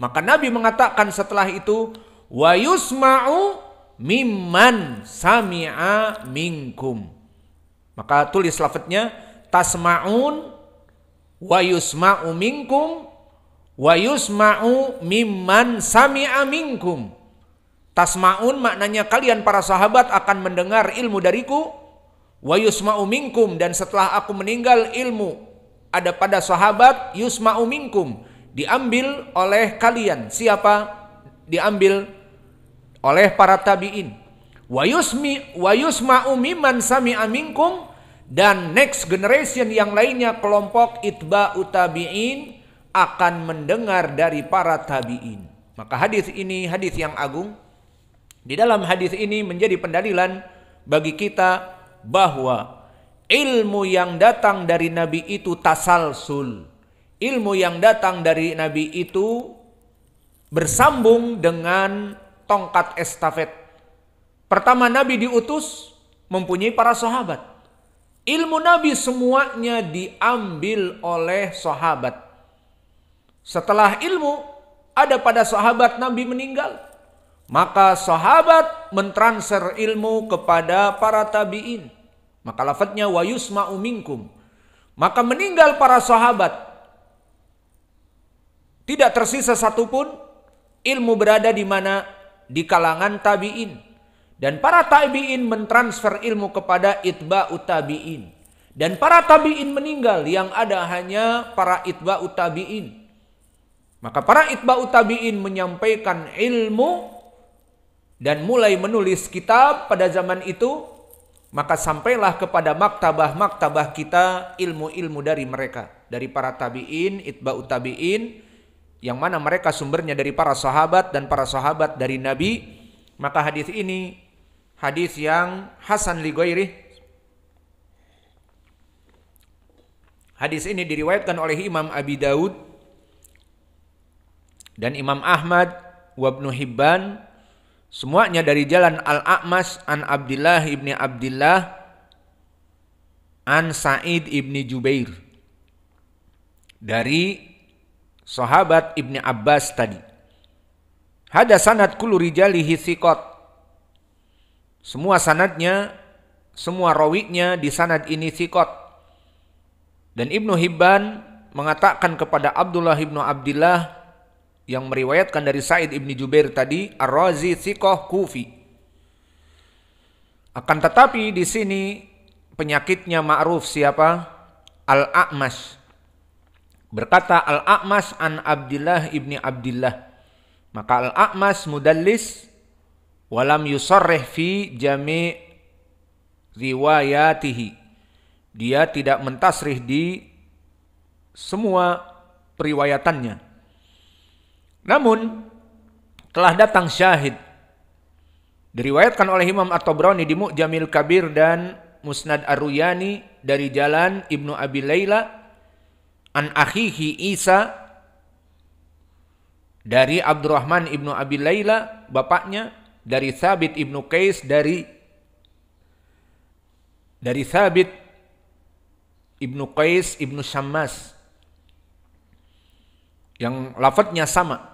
Maka Nabi mengatakan setelah itu wa yusma'u mimman sami'a minkum. Maka tulis lafadznya tasma'un wa yusma'u minkum wa yusma'u mimman sami'a minkum. Tasma'un maknanya kalian para sahabat akan mendengar ilmu dariku wa yusma'u minkum dan setelah aku meninggal ilmu ada pada sahabat yusma'u minkum diambil oleh kalian. Siapa? Diambil oleh para tabi'in. wayusmi yusmi wa yusma'u mimman sami'a minkum dan next generation yang lainnya kelompok itba'u tabi'in akan mendengar dari para tabi'in. Maka hadis ini hadis yang agung. Di dalam hadis ini menjadi pendalilan bagi kita bahwa ilmu yang datang dari nabi itu tasalsul ilmu yang datang dari Nabi itu bersambung dengan tongkat estafet. Pertama Nabi diutus mempunyai para sahabat. Ilmu Nabi semuanya diambil oleh sahabat. Setelah ilmu ada pada sahabat Nabi meninggal, maka sahabat mentransfer ilmu kepada para tabi'in. Maka lafadznya wa yusma'u minkum. Maka meninggal para sahabat, tidak tersisa satupun ilmu berada di mana di kalangan tabi'in. Dan para tabi'in mentransfer ilmu kepada itba utabiin Dan para tabi'in meninggal yang ada hanya para itba utabiin Maka para itba utabiin menyampaikan ilmu dan mulai menulis kitab pada zaman itu. Maka sampailah kepada maktabah-maktabah kita ilmu-ilmu dari mereka. Dari para tabi'in, itba utabiin yang mana mereka sumbernya dari para sahabat dan para sahabat dari Nabi, maka hadis ini hadis yang hasan li Hadis ini diriwayatkan oleh Imam Abi Daud dan Imam Ahmad Wabnu Hibban semuanya dari jalan Al-A'mas an Abdullah ibni Abdullah an Sa'id ibni Jubair dari sahabat Ibni Abbas tadi. Hada sanad kullu rijalihi thiqat. Semua sanadnya, semua rawinya di sanad ini thiqat. Dan Ibnu Hibban mengatakan kepada Abdullah Ibnu Abdullah yang meriwayatkan dari Said Ibni Jubair tadi, Ar-Razi thiqah kufi. Akan tetapi di sini penyakitnya ma'ruf siapa? Al-A'mash. Berkata Al-A'mas an Abdullah ibni Abdullah. Maka Al-A'mas mudallis walam yusarrih fi jami riwayatihi. Dia tidak mentasrih di semua periwayatannya. Namun telah datang syahid. Diriwayatkan oleh Imam At-Tabrani di Mu'jamil Kabir dan Musnad Ar-Ruyani dari jalan Ibnu Abi Laila an akhihi Isa dari Abdurrahman ibnu Abi Laila bapaknya dari Thabit ibnu Kais dari dari Thabit ibnu Kais ibnu Syammas yang lafadznya sama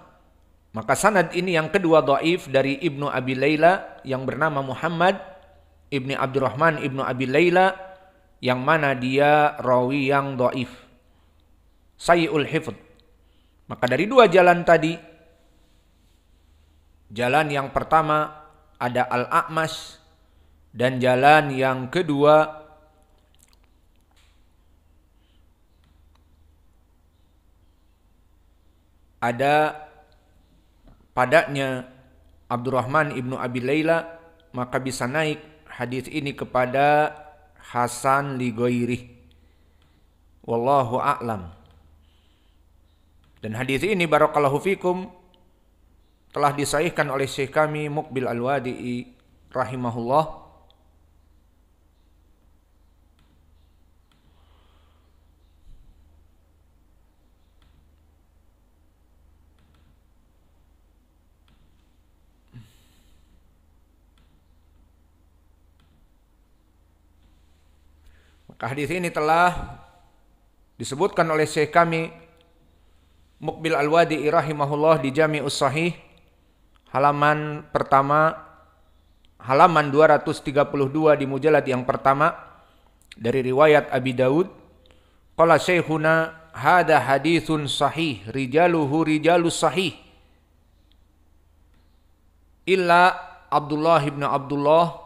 maka sanad ini yang kedua doif dari ibnu Abi Laila yang bernama Muhammad ibni Abdurrahman ibnu Abi Laila yang mana dia rawi yang doif sayyul hifd. Maka dari dua jalan tadi, jalan yang pertama ada al-a'mas dan jalan yang kedua ada padanya Abdurrahman ibnu Abi Layla maka bisa naik hadis ini kepada Hasan Ligoirih. Wallahu a'lam. Dan hadis ini barakallahu fikum telah disahihkan oleh syekh kami Mukbil Al-Wadi'i rahimahullah Maka hadis ini telah disebutkan oleh syekh kami Mukbil Al-Wadi'i rahimahullah di Jami'us Sahih halaman pertama halaman 232 di mujalat yang pertama dari riwayat Abi Daud qala syekhuna hada hadisun sahih rijaluhu rijalus sahih illa Abdullah ibn Abdullah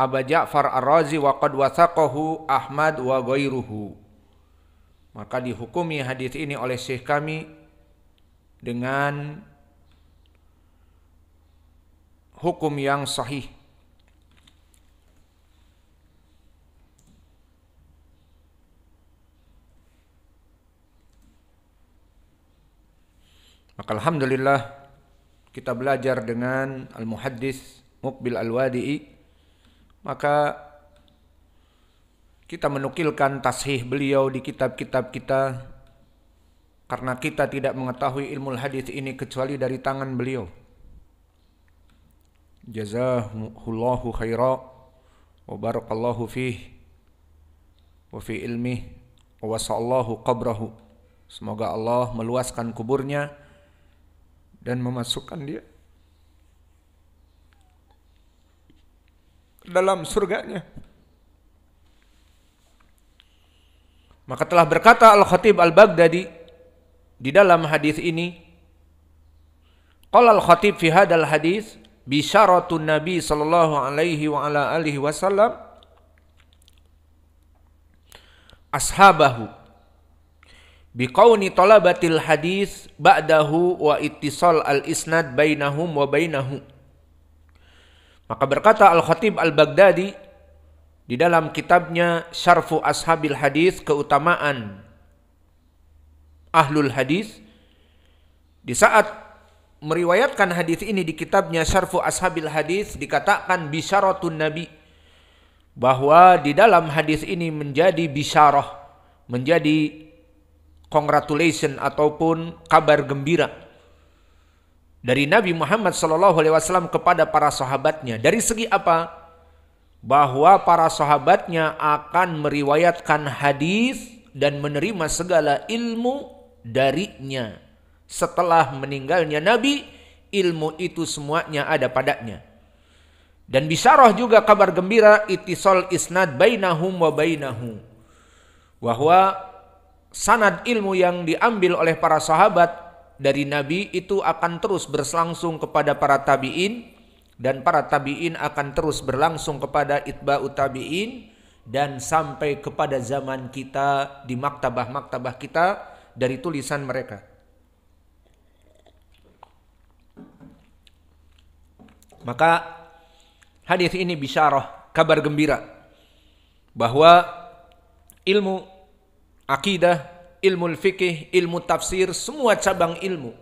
Aba Ja'far Ar-Razi wa qad wathaqahu Ahmad wa ghairuhu maka dihukumi hadis ini oleh syekh kami dengan hukum yang sahih. Maka alhamdulillah kita belajar dengan al-muhaddis Mukbil Al-Wadi'i maka kita menukilkan tasih beliau di kitab-kitab kita karena kita tidak mengetahui ilmu hadis ini kecuali dari tangan beliau. Jazahullahu khaira wa barakallahu fihi wa fi ilmi wa wasallahu qabrahu. Semoga Allah meluaskan kuburnya dan memasukkan dia dalam surganya. Maka telah berkata Al-Khatib Al-Baghdadi di dalam hadis ini, Qala Al-Khatib fi hadal hadis bisyaratun Nabi sallallahu alaihi wa ala alihi wasallam ashabahu qauni talabatil hadis ba'dahu wa ittisal al-isnad bainahum wa bainahu. Maka berkata Al-Khatib Al-Baghdadi di dalam kitabnya Syarfu Ashabil Hadis keutamaan Ahlul Hadis di saat meriwayatkan hadis ini di kitabnya Syarfu Ashabil Hadis dikatakan bisyaratun nabi bahwa di dalam hadis ini menjadi bisyarah menjadi congratulation ataupun kabar gembira dari Nabi Muhammad SAW kepada para sahabatnya. Dari segi apa? bahwa para sahabatnya akan meriwayatkan hadis dan menerima segala ilmu darinya. Setelah meninggalnya Nabi, ilmu itu semuanya ada padanya. Dan bisaroh juga kabar gembira itisol isnad bainahum wa bainahu. Bahwa sanad ilmu yang diambil oleh para sahabat dari Nabi itu akan terus berlangsung kepada para tabi'in dan para tabi'in akan terus berlangsung kepada itba'u tabi'in dan sampai kepada zaman kita di maktabah-maktabah kita dari tulisan mereka. Maka hadis ini bisyarah kabar gembira bahwa ilmu akidah, ilmu fikih, ilmu tafsir, semua cabang ilmu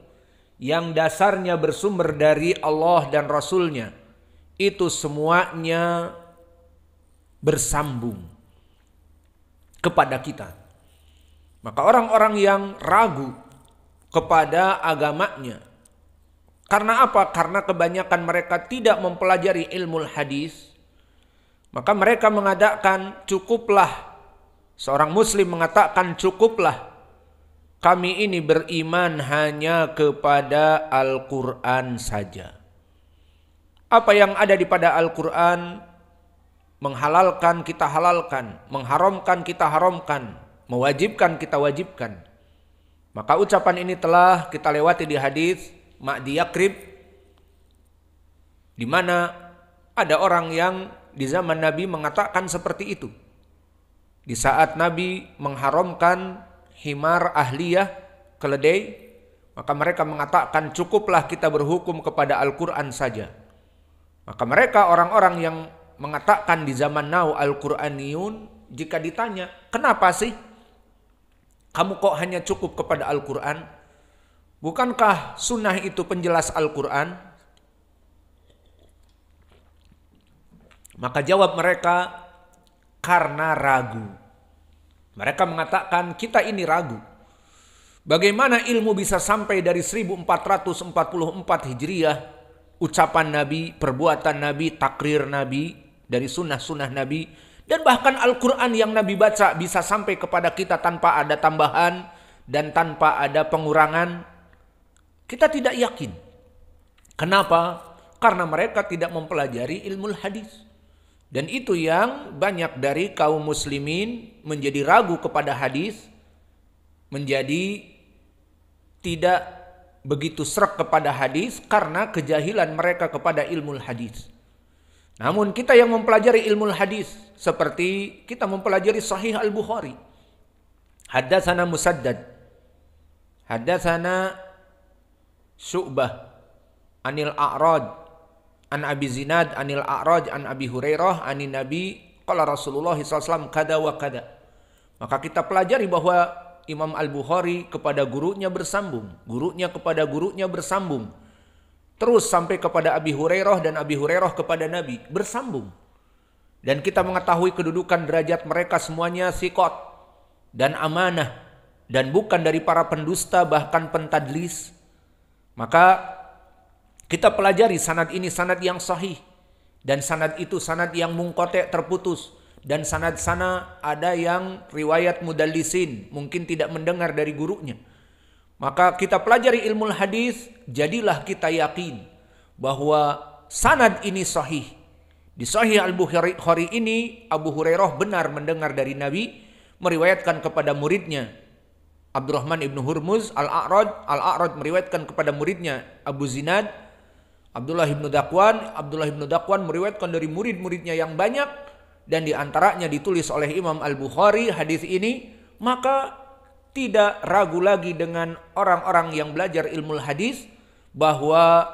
yang dasarnya bersumber dari Allah dan Rasulnya itu semuanya bersambung kepada kita. Maka orang-orang yang ragu kepada agamanya karena apa? Karena kebanyakan mereka tidak mempelajari ilmu hadis, maka mereka mengadakan cukuplah seorang muslim mengatakan cukuplah kami ini beriman hanya kepada Al-Quran saja. Apa yang ada di pada Al-Quran menghalalkan kita halalkan, mengharamkan kita haramkan, mewajibkan kita wajibkan. Maka ucapan ini telah kita lewati di hadis Ma'di Yakrib di mana ada orang yang di zaman Nabi mengatakan seperti itu. Di saat Nabi mengharamkan himar ahliyah, keledai, maka mereka mengatakan cukuplah kita berhukum kepada Al-Quran saja. Maka mereka orang-orang yang mengatakan di zaman now Al-Quraniyun, jika ditanya, kenapa sih kamu kok hanya cukup kepada Al-Quran? Bukankah sunnah itu penjelas Al-Quran? Maka jawab mereka, karena ragu. Mereka mengatakan kita ini ragu. Bagaimana ilmu bisa sampai dari 1444 Hijriah, ucapan Nabi, perbuatan Nabi, takrir Nabi, dari sunnah-sunnah Nabi, dan bahkan Al-Quran yang Nabi baca bisa sampai kepada kita tanpa ada tambahan dan tanpa ada pengurangan. Kita tidak yakin. Kenapa? Karena mereka tidak mempelajari ilmu hadis. Dan itu yang banyak dari kaum muslimin menjadi ragu kepada hadis, menjadi tidak begitu serak kepada hadis karena kejahilan mereka kepada ilmu hadis. Namun kita yang mempelajari ilmu hadis seperti kita mempelajari sahih Al-Bukhari. Haddatsana Musaddad. Haddatsana Syu'bah anil A'rad An Abi Zinad anil A'raj an Abi Hurairah Ani Nabi qala Rasulullah SAW kada wa kada. Maka kita pelajari bahwa Imam Al-Bukhari kepada gurunya bersambung, gurunya kepada gurunya bersambung. Terus sampai kepada Abi Hurairah dan Abi Hurairah kepada Nabi bersambung. Dan kita mengetahui kedudukan derajat mereka semuanya sikot dan amanah dan bukan dari para pendusta bahkan pentadlis. Maka kita pelajari sanad ini sanad yang sahih dan sanad itu sanad yang mungkotek terputus dan sanad sana ada yang riwayat mudallisin mungkin tidak mendengar dari gurunya. Maka kita pelajari ilmu hadis, jadilah kita yakin bahwa sanad ini sahih. Di sahih Al-Bukhari ini Abu Hurairah benar mendengar dari Nabi meriwayatkan kepada muridnya Abdurrahman ibnu Hurmuz Al-A'raj Al-A'raj meriwayatkan kepada muridnya Abu Zinad Abdullah ibnu Dakwan, Abdullah ibnu Dakwan meriwayatkan dari murid-muridnya yang banyak dan diantaranya ditulis oleh Imam Al Bukhari hadis ini, maka tidak ragu lagi dengan orang-orang yang belajar ilmu hadis bahwa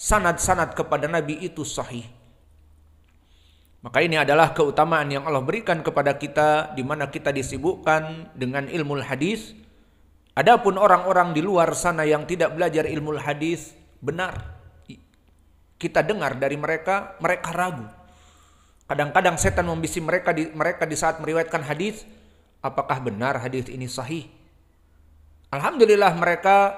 sanad-sanad kepada Nabi itu sahih. Maka ini adalah keutamaan yang Allah berikan kepada kita di mana kita disibukkan dengan ilmu hadis. Adapun orang-orang di luar sana yang tidak belajar ilmu hadis benar kita dengar dari mereka, mereka ragu. Kadang-kadang setan membisik mereka di, mereka di saat meriwayatkan hadis, apakah benar hadis ini sahih? Alhamdulillah mereka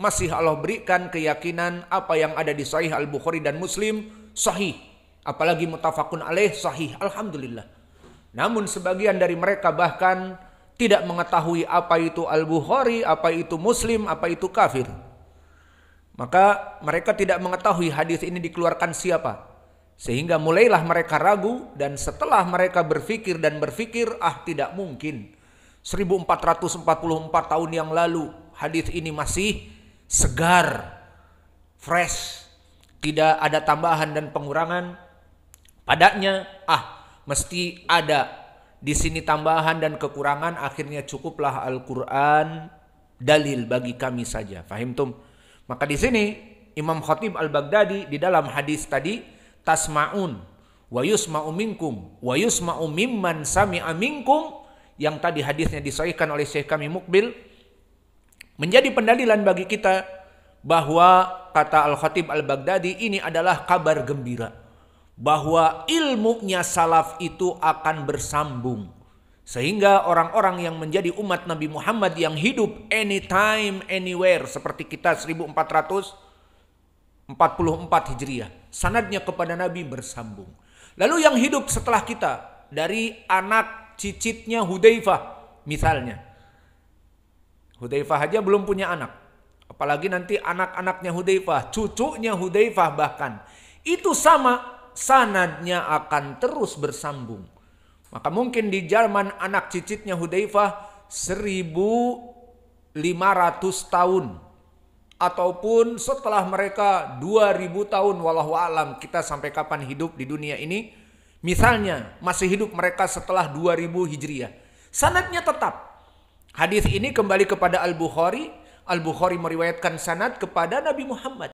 masih Allah berikan keyakinan apa yang ada di Sahih Al Bukhari dan Muslim sahih, apalagi mutafakun alaih sahih. Alhamdulillah. Namun sebagian dari mereka bahkan tidak mengetahui apa itu Al Bukhari, apa itu Muslim, apa itu kafir. Maka mereka tidak mengetahui hadis ini dikeluarkan siapa. Sehingga mulailah mereka ragu dan setelah mereka berpikir dan berpikir, ah tidak mungkin. 1444 tahun yang lalu hadis ini masih segar, fresh, tidak ada tambahan dan pengurangan. Padanya, ah mesti ada di sini tambahan dan kekurangan akhirnya cukuplah Al-Quran dalil bagi kami saja. Fahim tum? Maka di sini Imam Khatib Al-Baghdadi di dalam hadis tadi tasmaun wa yusma'u minkum wa yusma'u mimman sami'a minkum yang tadi hadisnya disahihkan oleh Syekh kami Mukbil menjadi pendalilan bagi kita bahwa kata Al-Khatib Al-Baghdadi ini adalah kabar gembira bahwa ilmunya salaf itu akan bersambung sehingga orang-orang yang menjadi umat Nabi Muhammad yang hidup anytime, anywhere seperti kita 1444 Hijriah. Sanadnya kepada Nabi bersambung. Lalu yang hidup setelah kita dari anak cicitnya Hudaifah misalnya. Hudaifah aja belum punya anak. Apalagi nanti anak-anaknya Hudaifah, cucunya Hudaifah bahkan. Itu sama sanadnya akan terus bersambung. Maka mungkin di Jerman anak cicitnya Hudaifah 1500 tahun ataupun setelah mereka 2000 tahun wallahu alam kita sampai kapan hidup di dunia ini misalnya masih hidup mereka setelah 2000 Hijriah sanadnya tetap hadis ini kembali kepada Al Bukhari Al Bukhari meriwayatkan sanad kepada Nabi Muhammad